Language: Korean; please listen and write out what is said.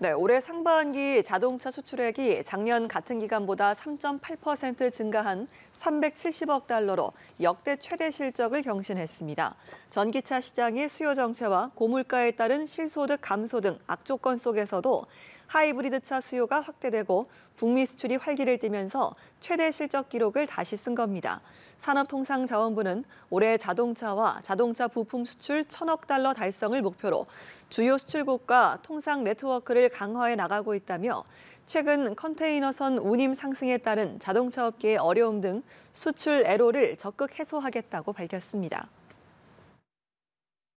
네, 올해 상반기 자동차 수출액이 작년 같은 기간보다 3.8% 증가한 370억 달러로 역대 최대 실적을 경신했습니다. 전기차 시장의 수요 정체와 고물가에 따른 실소득 감소 등 악조건 속에서도 하이브리드차 수요가 확대되고 북미 수출이 활기를 띠면서 최대 실적 기록을 다시 쓴 겁니다. 산업통상자원부는 올해 자동차와 자동차 부품 수출 1 천억 달러 달성을 목표로 주요 수출국과 통상 네트워크를 규제를 강화해 나가고 있다며 최근 컨테이너선 운임 상승에 따른 자동차 업계의 어려움 등 수출 애로를 적극 해소하겠다고 밝혔습니다.